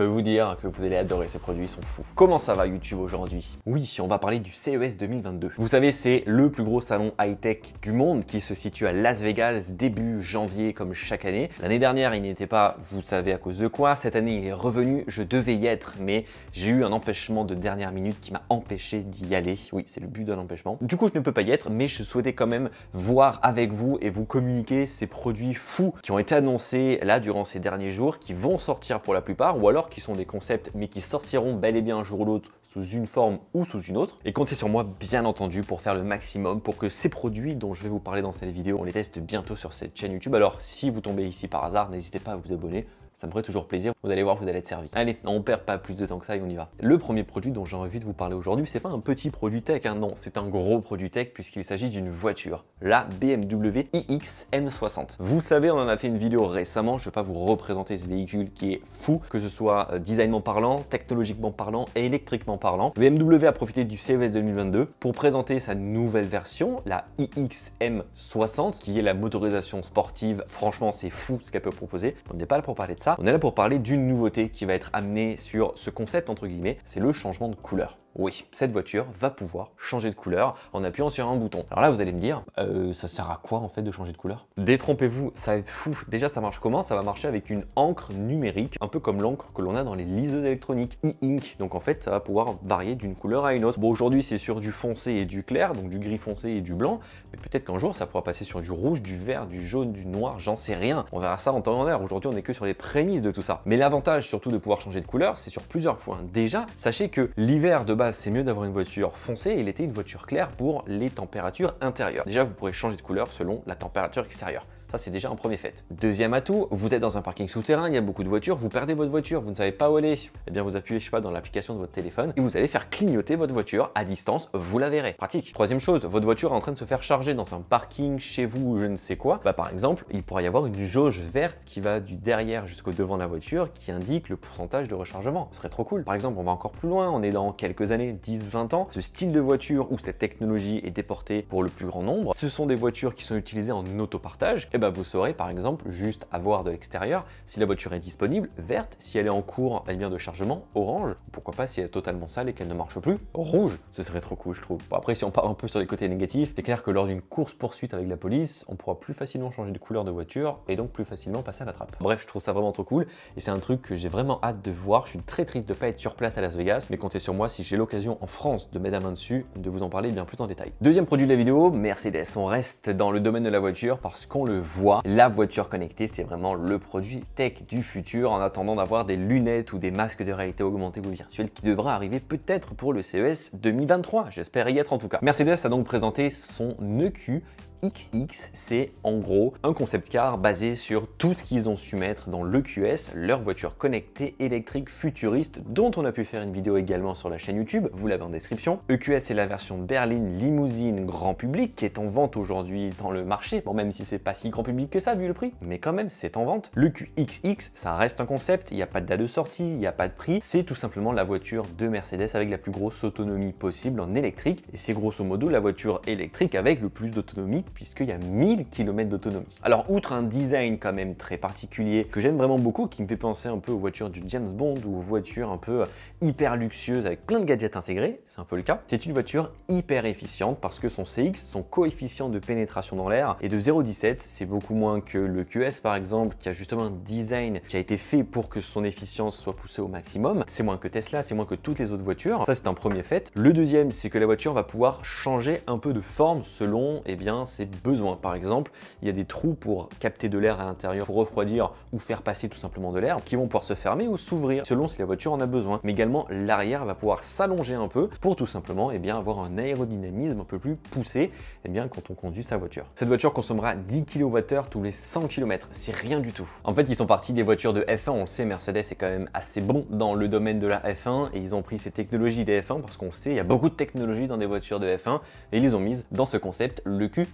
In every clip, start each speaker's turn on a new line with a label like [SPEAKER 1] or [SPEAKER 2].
[SPEAKER 1] Je peux vous dire que vous allez adorer ces produits, ils sont fous. Comment ça va YouTube aujourd'hui Oui, on va parler du CES 2022. Vous savez, c'est le plus gros salon high-tech du monde qui se situe à Las Vegas début janvier comme chaque année. L'année dernière, il n'était pas, vous savez à cause de quoi. Cette année, il est revenu, je devais y être, mais j'ai eu un empêchement de dernière minute qui m'a empêché d'y aller. Oui, c'est le but d'un empêchement. Du coup, je ne peux pas y être, mais je souhaitais quand même voir avec vous et vous communiquer ces produits fous qui ont été annoncés là durant ces derniers jours, qui vont sortir pour la plupart, ou alors qui sont des concepts, mais qui sortiront bel et bien un jour ou l'autre sous une forme ou sous une autre. Et comptez sur moi, bien entendu, pour faire le maximum pour que ces produits dont je vais vous parler dans cette vidéo, on les teste bientôt sur cette chaîne YouTube. Alors, si vous tombez ici par hasard, n'hésitez pas à vous abonner ça me ferait toujours plaisir. Vous allez voir, vous allez être servi. Allez, on perd pas plus de temps que ça et on y va. Le premier produit dont j'ai envie de vous parler aujourd'hui, c'est pas un petit produit tech, hein. non, c'est un gros produit tech puisqu'il s'agit d'une voiture, la BMW iX M60. Vous le savez, on en a fait une vidéo récemment, je vais pas vous représenter ce véhicule qui est fou, que ce soit euh, designement parlant, technologiquement parlant et électriquement parlant. BMW a profité du CES 2022 pour présenter sa nouvelle version, la iX M60, qui est la motorisation sportive. Franchement, c'est fou ce qu'elle peut proposer. On n'est pas là pour parler de ça. On est là pour parler d'une nouveauté qui va être amenée sur ce concept entre guillemets, c'est le changement de couleur oui, cette voiture va pouvoir changer de couleur en appuyant sur un bouton. Alors là, vous allez me dire, euh, ça sert à quoi en fait de changer de couleur Détrompez-vous, ça va être fou. Déjà, ça marche comment Ça va marcher avec une encre numérique, un peu comme l'encre que l'on a dans les liseuses électroniques, e-ink. Donc en fait, ça va pouvoir varier d'une couleur à une autre. Bon, aujourd'hui, c'est sur du foncé et du clair, donc du gris foncé et du blanc, mais peut-être qu'un jour, ça pourra passer sur du rouge, du vert, du jaune, du noir, j'en sais rien. On verra ça en temps et en heure. Aujourd'hui, on n'est que sur les prémices de tout ça. Mais l'avantage surtout de pouvoir changer de couleur, c'est sur plusieurs points. Déjà, sachez que l'hiver de c'est mieux d'avoir une voiture foncée et l'été une voiture claire pour les températures intérieures. Déjà, vous pourrez changer de couleur selon la température extérieure. Ça, c'est déjà un premier fait. Deuxième atout, vous êtes dans un parking souterrain, il y a beaucoup de voitures, vous perdez votre voiture, vous ne savez pas où aller. Eh bien, vous appuyez, je sais pas, dans l'application de votre téléphone et vous allez faire clignoter votre voiture à distance, vous la verrez. Pratique. Troisième chose, votre voiture est en train de se faire charger dans un parking chez vous ou je ne sais quoi. Bah, par exemple, il pourrait y avoir une jauge verte qui va du derrière jusqu'au devant de la voiture qui indique le pourcentage de rechargement. Ce serait trop cool. Par exemple, on va encore plus loin, on est dans quelques années, 10, 20 ans, ce style de voiture où cette technologie est déportée pour le plus grand nombre, ce sont des voitures qui sont utilisées en autopartage. Eh eh ben, vous saurez par exemple juste à voir de l'extérieur si la voiture est disponible, verte, si elle est en cours, elle vient de chargement, orange, pourquoi pas si elle est totalement sale et qu'elle ne marche plus, rouge, ce serait trop cool je trouve. après si on part un peu sur les côtés négatifs, c'est clair que lors d'une course poursuite avec la police, on pourra plus facilement changer de couleur de voiture et donc plus facilement passer à la trappe. Bref, je trouve ça vraiment trop cool et c'est un truc que j'ai vraiment hâte de voir, je suis très triste de pas être sur place à Las Vegas, mais comptez sur moi si j'ai l'occasion en France de mettre la main dessus, de vous en parler bien plus en détail. Deuxième produit de la vidéo, Mercedes, on reste dans le domaine de la voiture parce qu'on le voit, la voiture connectée, c'est vraiment le produit tech du futur en attendant d'avoir des lunettes ou des masques de réalité augmentée ou virtuelle qui devra arriver peut-être pour le CES 2023. J'espère y être en tout cas. Mercedes a donc présenté son EQ XX, c'est en gros un concept car basé sur tout ce qu'ils ont su mettre dans l'EQS, leur voiture connectée électrique futuriste dont on a pu faire une vidéo également sur la chaîne YouTube, vous l'avez en description. EQS est la version berline limousine grand public qui est en vente aujourd'hui dans le marché, bon même si c'est pas si grand public que ça vu le prix, mais quand même c'est en vente. Le QXX, ça reste un concept, il n'y a pas de date de sortie, il n'y a pas de prix, c'est tout simplement la voiture de Mercedes avec la plus grosse autonomie possible en électrique et c'est grosso modo la voiture électrique avec le plus d'autonomie puisqu'il y a 1000 km d'autonomie. Alors outre un design quand même très particulier que j'aime vraiment beaucoup, qui me fait penser un peu aux voitures du James Bond ou aux voitures un peu euh, hyper luxueuses avec plein de gadgets intégrés, c'est un peu le cas, c'est une voiture hyper efficiente parce que son CX, son coefficient de pénétration dans l'air est de 0,17, c'est beaucoup moins que le QS par exemple qui a justement un design qui a été fait pour que son efficience soit poussée au maximum, c'est moins que Tesla, c'est moins que toutes les autres voitures, ça c'est un premier fait. Le deuxième c'est que la voiture va pouvoir changer un peu de forme selon eh bien, ses besoins. Par exemple, il y a des trous pour capter de l'air à l'intérieur, pour refroidir ou faire passer tout simplement de l'air, qui vont pouvoir se fermer ou s'ouvrir selon si la voiture en a besoin. Mais également, l'arrière va pouvoir s'allonger un peu pour tout simplement et eh bien, avoir un aérodynamisme un peu plus poussé et eh bien, quand on conduit sa voiture. Cette voiture consommera 10 kWh tous les 100 km, c'est rien du tout. En fait, ils sont partis des voitures de F1, on le sait, Mercedes est quand même assez bon dans le domaine de la F1 et ils ont pris ces technologies des F1 parce qu'on sait, il y a beaucoup de technologies dans des voitures de F1 et ils ont mis dans ce concept, le Q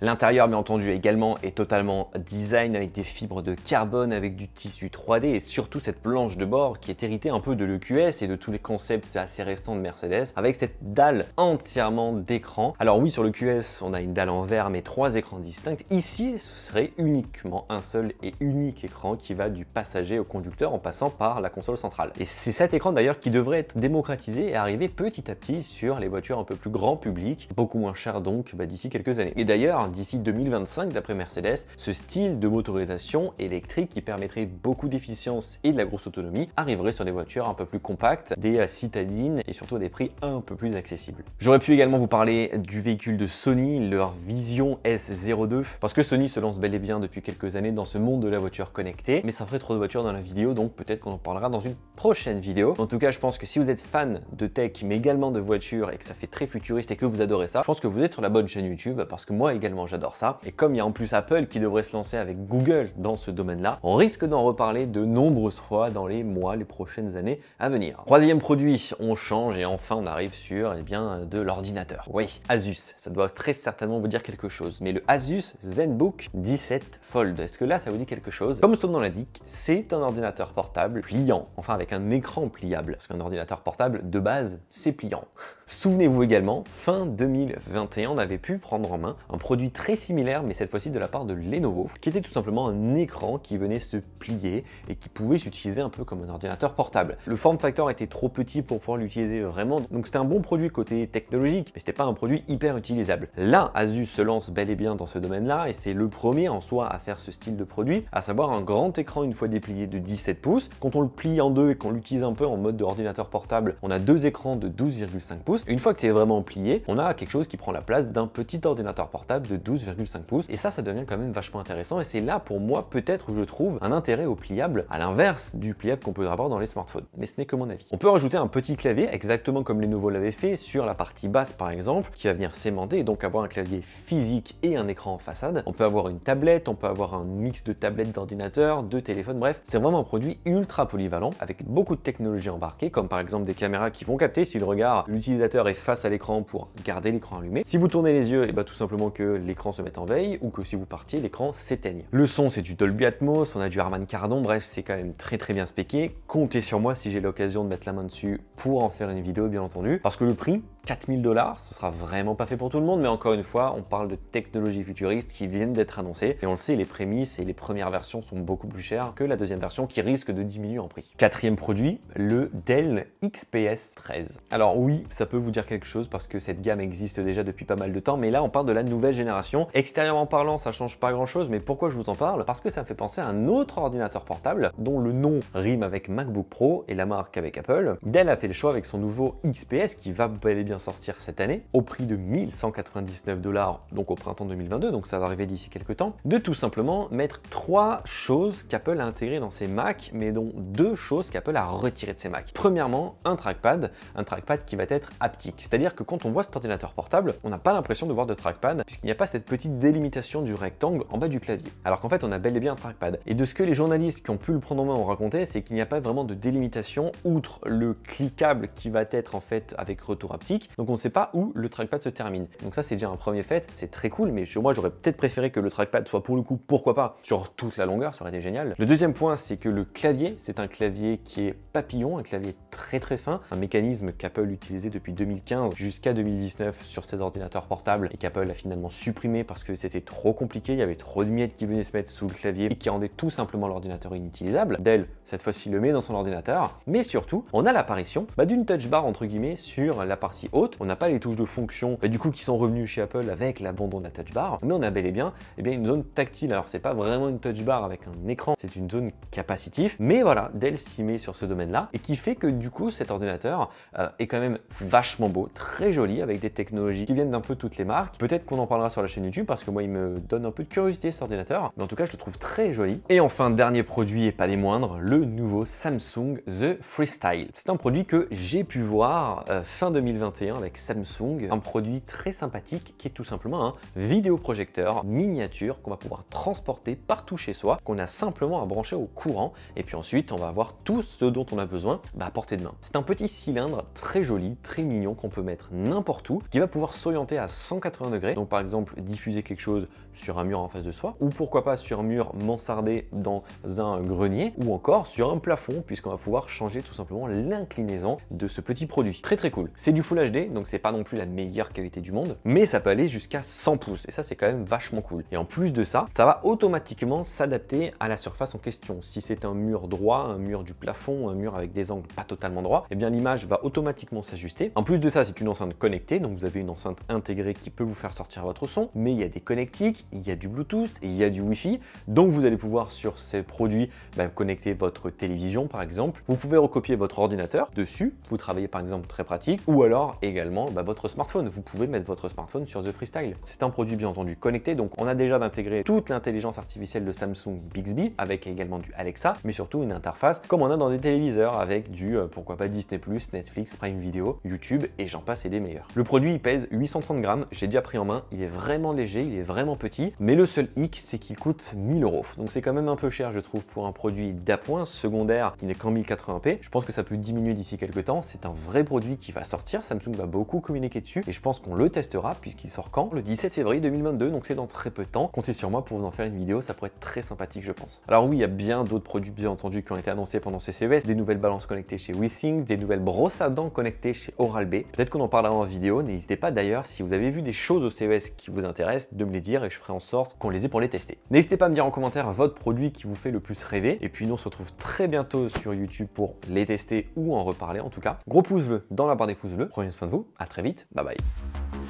[SPEAKER 1] L'intérieur, bien entendu, également est totalement design avec des fibres de carbone, avec du tissu 3D et surtout cette planche de bord qui est héritée un peu de l'EQS et de tous les concepts assez récents de Mercedes avec cette dalle entièrement d'écran. Alors oui, sur le QS, on a une dalle en verre mais trois écrans distincts. Ici, ce serait uniquement un seul et unique écran qui va du passager au conducteur en passant par la console centrale. Et c'est cet écran d'ailleurs qui devrait être démocratisé et arriver petit à petit sur les voitures un peu plus grand public, beaucoup moins cher donc bah, d'ici quelques années. Et d'ailleurs, d'ici 2025, d'après Mercedes, ce style de motorisation électrique qui permettrait beaucoup d'efficience et de la grosse autonomie arriverait sur des voitures un peu plus compactes, des euh, citadines et surtout à des prix un peu plus accessibles. J'aurais pu également vous parler du véhicule de Sony, leur Vision S02, parce que Sony se lance bel et bien depuis quelques années dans ce monde de la voiture connectée, mais ça ferait trop de voitures dans la vidéo, donc peut-être qu'on en parlera dans une prochaine vidéo. En tout cas, je pense que si vous êtes fan de tech, mais également de voitures, et que ça fait très futuriste et que vous adorez ça, je pense que vous êtes sur la bonne chaîne YouTube, parce parce que moi également j'adore ça. Et comme il y a en plus Apple qui devrait se lancer avec Google dans ce domaine-là, on risque d'en reparler de nombreuses fois dans les mois, les prochaines années à venir. Troisième produit, on change et enfin on arrive sur eh bien, de l'ordinateur. Oui, Asus, ça doit très certainement vous dire quelque chose. Mais le Asus ZenBook 17 Fold, est-ce que là ça vous dit quelque chose Comme son nom l'indique, c'est un ordinateur portable pliant, enfin avec un écran pliable, parce qu'un ordinateur portable de base c'est pliant. Souvenez-vous également, fin 2021, on avait pu prendre en main un produit très similaire, mais cette fois-ci de la part de Lenovo, qui était tout simplement un écran qui venait se plier et qui pouvait s'utiliser un peu comme un ordinateur portable. Le form factor était trop petit pour pouvoir l'utiliser vraiment, donc c'était un bon produit côté technologique, mais c'était pas un produit hyper utilisable. Là, Asus se lance bel et bien dans ce domaine-là, et c'est le premier en soi à faire ce style de produit, à savoir un grand écran une fois déplié de 17 pouces. Quand on le plie en deux et qu'on l'utilise un peu en mode de ordinateur portable, on a deux écrans de 12,5 pouces. Une fois que c'est vraiment plié, on a quelque chose qui prend la place d'un petit ordinateur portable de 12,5 pouces. Et ça, ça devient quand même vachement intéressant. Et c'est là, pour moi, peut-être où je trouve un intérêt au pliable, à l'inverse du pliable qu'on peut avoir dans les smartphones. Mais ce n'est que mon avis. On peut rajouter un petit clavier, exactement comme les nouveaux l'avaient fait, sur la partie basse par exemple, qui va venir s'aimanter et donc avoir un clavier physique et un écran en façade. On peut avoir une tablette, on peut avoir un mix de tablettes d'ordinateurs, de téléphone, bref. C'est vraiment un produit ultra polyvalent, avec beaucoup de technologies embarquées, comme par exemple des caméras qui vont capter si le regard l'utilisateur est face à l'écran pour garder l'écran allumé. Si vous tournez les yeux, et eh bah ben, tout simplement que l'écran se mette en veille ou que si vous partiez, l'écran s'éteigne. Le son, c'est du Dolby Atmos, on a du Harman Kardon, bref, c'est quand même très très bien spéqué. Comptez sur moi si j'ai l'occasion de mettre la main dessus pour en faire une vidéo, bien entendu, parce que le prix, 4000 dollars. Ce sera vraiment pas fait pour tout le monde, mais encore une fois, on parle de technologies futuristes qui viennent d'être annoncées. Et on le sait, les prémices et les premières versions sont beaucoup plus chères que la deuxième version qui risque de diminuer en prix. Quatrième produit, le Dell XPS 13. Alors oui, ça peut vous dire quelque chose parce que cette gamme existe déjà depuis pas mal de temps, mais là on parle de la nouvelle génération. Extérieurement parlant, ça change pas grand chose, mais pourquoi je vous en parle Parce que ça me fait penser à un autre ordinateur portable dont le nom rime avec MacBook Pro et la marque avec Apple. Dell a fait le choix avec son nouveau XPS qui va bel et bien sortir cette année, au prix de 1199 dollars, donc au printemps 2022, donc ça va arriver d'ici quelques temps, de tout simplement mettre trois choses qu'Apple a intégrées dans ses macs mais dont deux choses qu'Apple a retirées de ses macs Premièrement, un trackpad, un trackpad qui va être haptique, c'est-à-dire que quand on voit cet ordinateur portable, on n'a pas l'impression de voir de trackpad, puisqu'il n'y a pas cette petite délimitation du rectangle en bas du clavier, alors qu'en fait on a bel et bien un trackpad. Et de ce que les journalistes qui ont pu le prendre en main ont raconté, c'est qu'il n'y a pas vraiment de délimitation outre le cliquable qui va être en fait avec retour haptique, donc on ne sait pas où le trackpad se termine. Donc ça, c'est déjà un premier fait. C'est très cool, mais moi, j'aurais peut-être préféré que le trackpad soit pour le coup, pourquoi pas, sur toute la longueur, ça aurait été génial. Le deuxième point, c'est que le clavier, c'est un clavier qui est papillon, un clavier très très fin, un mécanisme qu'Apple utilisait depuis 2015 jusqu'à 2019 sur ses ordinateurs portables et qu'Apple a finalement supprimé parce que c'était trop compliqué, il y avait trop de miettes qui venaient se mettre sous le clavier et qui rendaient tout simplement l'ordinateur inutilisable. Dell, cette fois-ci, le met dans son ordinateur. Mais surtout, on a l'apparition bah, d'une touch bar entre guillemets sur la partie on n'a pas les touches de fonction du coup qui sont revenues chez Apple avec l'abandon de la touch bar, mais on a bel et bien, eh bien une zone tactile. Alors c'est pas vraiment une touch bar avec un écran, c'est une zone capacitif, mais voilà, Dell s'y met sur ce domaine-là et qui fait que du coup cet ordinateur euh, est quand même vachement beau, très joli avec des technologies qui viennent d'un peu toutes les marques. Peut-être qu'on en parlera sur la chaîne YouTube parce que moi il me donne un peu de curiosité cet ordinateur, mais en tout cas je le trouve très joli. Et enfin dernier produit et pas des moindres, le nouveau Samsung The Freestyle. C'est un produit que j'ai pu voir euh, fin 2021 avec Samsung, un produit très sympathique qui est tout simplement un vidéoprojecteur miniature qu'on va pouvoir transporter partout chez soi, qu'on a simplement à brancher au courant et puis ensuite on va avoir tout ce dont on a besoin bah, à portée de main. C'est un petit cylindre très joli, très mignon qu'on peut mettre n'importe où, qui va pouvoir s'orienter à 180 degrés, donc par exemple diffuser quelque chose sur un mur en face de soi, ou pourquoi pas sur un mur mansardé dans un grenier, ou encore sur un plafond puisqu'on va pouvoir changer tout simplement l'inclinaison de ce petit produit. Très très cool. C'est du foulage donc c'est pas non plus la meilleure qualité du monde, mais ça peut aller jusqu'à 100 pouces, et ça c'est quand même vachement cool. Et en plus de ça, ça va automatiquement s'adapter à la surface en question. Si c'est un mur droit, un mur du plafond, un mur avec des angles pas totalement droits, et eh bien l'image va automatiquement s'ajuster. En plus de ça, c'est une enceinte connectée, donc vous avez une enceinte intégrée qui peut vous faire sortir votre son, mais il y a des connectiques, il y a du Bluetooth, et il y a du Wi-Fi, donc vous allez pouvoir sur ces produits même bah, connecter votre télévision par exemple. Vous pouvez recopier votre ordinateur dessus, vous travaillez par exemple très pratique, ou alors également bah, votre smartphone. Vous pouvez mettre votre smartphone sur The Freestyle. C'est un produit bien entendu connecté, donc on a déjà d'intégrer toute l'intelligence artificielle de Samsung Bixby, avec également du Alexa, mais surtout une interface comme on a dans des téléviseurs, avec du, euh, pourquoi pas Disney+, Netflix, Prime Video, YouTube, et j'en passe et des meilleurs. Le produit, il pèse 830 grammes, j'ai déjà pris en main, il est vraiment léger, il est vraiment petit, mais le seul hic, c'est qu'il coûte 1000 euros. Donc c'est quand même un peu cher, je trouve, pour un produit d'appoint secondaire qui n'est qu'en 1080p. Je pense que ça peut diminuer d'ici quelques temps, c'est un vrai produit qui va sortir, Samsung va beaucoup communiquer dessus et je pense qu'on le testera puisqu'il sort quand Le 17 février 2022, donc c'est dans très peu de temps. Comptez sur moi pour vous en faire une vidéo, ça pourrait être très sympathique je pense. Alors oui, il y a bien d'autres produits bien entendu qui ont été annoncés pendant ce CES, des nouvelles balances connectées chez WeThings, des nouvelles brosses à dents connectées chez Oral-B. Peut-être qu'on en parlera en vidéo, n'hésitez pas d'ailleurs si vous avez vu des choses au CES qui vous intéressent de me les dire et je ferai en sorte qu'on les ait pour les tester. N'hésitez pas à me dire en commentaire votre produit qui vous fait le plus rêver et puis nous on se retrouve très bientôt sur YouTube pour les tester ou en reparler en tout cas. Gros pouce bleu dans la barre des pouces bleus, soin de vous. À très vite. Bye bye.